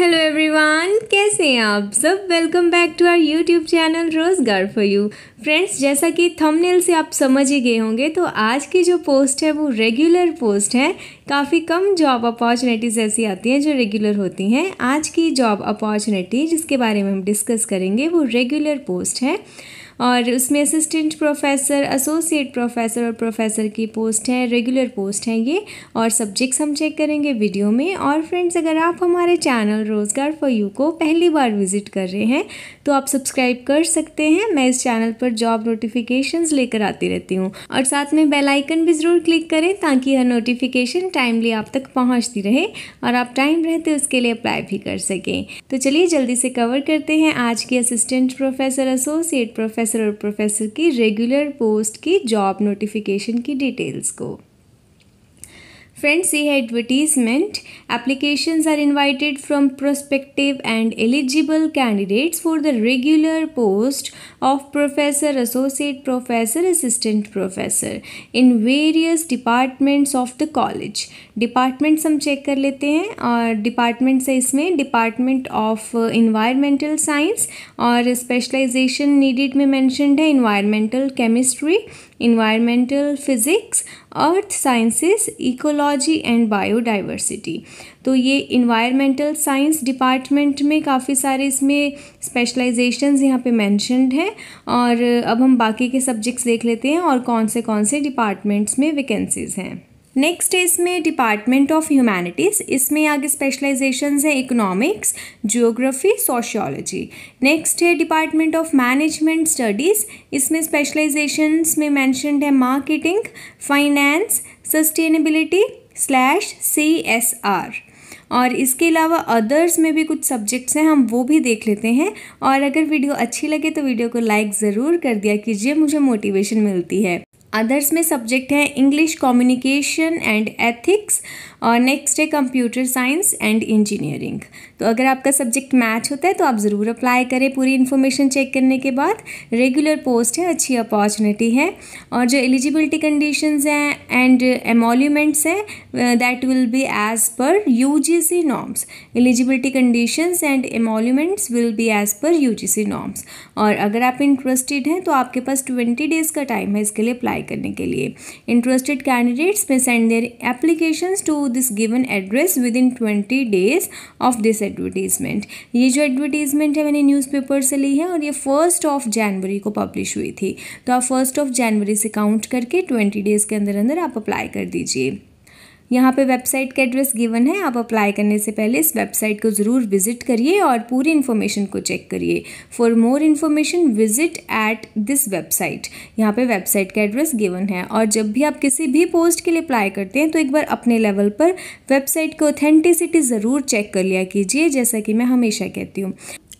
hello everyone कैसे हैं आप सब welcome back to our YouTube channel Rozgar for you friends जैसा कि थंबनेल से आप समझ ही गए होंगे तो आज की जो पोस्ट है वो रेगुलर पोस्ट है काफ़ी कम जॉब अपॉर्चुनिटीज़ ऐसी आती हैं जो रेगुलर होती हैं आज की जॉब अपॉर्चुनिटी जिसके बारे में हम डिस्कस करेंगे वो रेगुलर पोस्ट है और उसमें असिस्टेंट प्रोफेसर एसोसिएट प्रोफेसर और प्रोफेसर की पोस्ट हैं रेगुलर पोस्ट हैं ये और सब्जेक्ट्स हम चेक करेंगे वीडियो में और फ्रेंड्स अगर आप हमारे चैनल रोज़गार फॉर यू को पहली बार विजिट कर रहे हैं तो आप सब्सक्राइब कर सकते हैं मैं इस चैनल पर जॉब नोटिफिकेशन लेकर आती रहती हूँ और साथ में बेलाइकन भी ज़रूर क्लिक करें ताकि हर नोटिफिकेशन टाइमली आप तक पहुँचती रहे और आप टाइम रहते उसके लिए अप्लाई भी कर सकें तो चलिए जल्दी से कवर करते हैं आज की assistant professor associate professor professor और प्रोफेसर की रेगुलर पोस्ट की जॉब नोटिफिकेशन की डिटेल्स को फ्रेंड्स ये है advertisement application are invited from prospective and eligible candidates for the regular post of professor associate professor assistant professor in various departments of the college departments हम check कर लेते हैं और departments है इसमें डिपार्टमेंट ऑफ इन्वायरमेंटल साइंस और specialization needed में mentioned है environmental chemistry environmental physics earth sciences ecology ecology and biodiversity तो ये इन्वायरमेंटल साइंस डिपार्टमेंट में काफ़ी सारे इसमें स्पेशलाइजेशन यहाँ पे मैंशनड हैं और अब हम बाकी के सब्जेक्ट्स देख लेते हैं और कौन से कौन से डिपार्टमेंट्स में वैकेंसीज़ हैं नेक्स्ट है इसमें डिपार्टमेंट ऑफ ह्यूमैनिटीज़ इसमें आगे स्पेशलाइजेशन है इकोनॉमिक्स जियोग्राफी सोशियोलॉजी नेक्स्ट है डिपार्टमेंट ऑफ मैनेजमेंट स्टडीज़ इसमें स्पेशलाइजेशन में मैंशनड है marketing finance sustainability slash C S R और इसके अलावा अदर्स में भी कुछ सब्जेक्ट्स हैं हम वो भी देख लेते हैं और अगर वीडियो अच्छी लगे तो वीडियो को लाइक ज़रूर कर दिया कीजिए मुझे मोटिवेशन मिलती है अदर्स में सब्जेक्ट हैं इंग्लिश कम्युनिकेशन एंड एथिक्स और नेक्स्ट है कंप्यूटर साइंस एंड इंजीनियरिंग तो अगर आपका सब्जेक्ट मैच होता है तो आप ज़रूर अप्लाई करें पूरी इन्फॉर्मेशन चेक करने के बाद रेगुलर पोस्ट है अच्छी अपॉर्चुनिटी है और जो एलिजिबिलिटी कंडीशन हैं एंड एमोल्यूमेंट्स हैं that will be as per U G C norms eligibility condition and emoluments will be as per U G C norms और अगर आप इंटरेस्टेड हैं तो आपके पास ट्वेंटी डेज़ का टाइम है इसके लिए अप्लाई करने के लिए interested candidates may send their applications to given address within twenty days of this advertisement ये जो एडवर्टीजमेंट है मैंने न्यूज़पेपर से ली है और ये फर्स्ट ऑफ जनवरी को पब्लिश हुई थी तो आप फर्स्ट ऑफ जनवरी से काउंट करके ट्वेंटी डेज़ के अंदर अंदर आप अप्लाई कर दीजिए यहाँ पे वेबसाइट का एड्रेस गिवन है आप अप्लाई करने से पहले इस वेबसाइट को ज़रूर विजिट करिए और पूरी इन्फॉर्मेशन को चेक करिए for more information visit at this website यहाँ पे वेबसाइट का एड्रेस गिवन है और जब भी आप किसी भी पोस्ट के लिए अप्लाई करते हैं तो एक बार अपने लेवल पर वेबसाइट की ऑथेंटिसिटी ज़रूर चेक कर लिया कीजिए जैसा कि मैं हमेशा कहती हूँ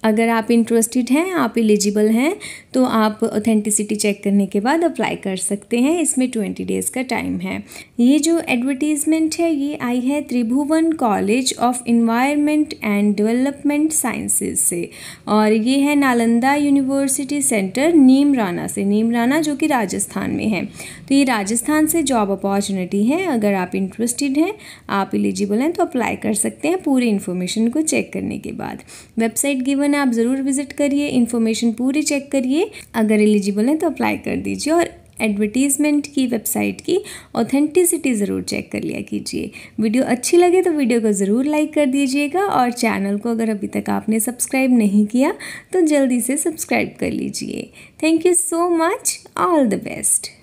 अगर आप इंटरेस्टेड हैं आप एलिजिबल हैं तो आप ऑथेंटिसिटी चेक करने के बाद अप्लाई कर सकते हैं इसमें ट्वेंटी डेज़ का टाइम है ये जो एडवर्टीज़मेंट है ये आई है Tribhuvan college of environment and development sciences से और ये है Nalanda university centre Neemrana से नीम राना जो कि राजस्थान में है तो ये राजस्थान से जॉब अपॉर्चुनिटी है अगर आप इंटरेस्टेड हैं आप एलिजिबल हैं तो अप्लाई कर सकते हैं पूरी इन्फॉर्मेशन को चेक करने के बाद वेबसाइट गिवन वन आप ज़रूर विजिट करिए इन्फॉर्मेशन पूरी चेक करिए अगर एलिजिबल हैं तो अप्लाई कर दीजिए और एडवर्टीज़मेंट की वेबसाइट की ऑथेंटिसिटी ज़रूर चेक कर लिया कीजिए वीडियो अच्छी लगे तो वीडियो को ज़रूर लाइक कर दीजिएगा और चैनल को अगर अभी तक आपने सब्सक्राइब नहीं किया तो जल्दी से सब्सक्राइब कर लीजिए thank you so much all the best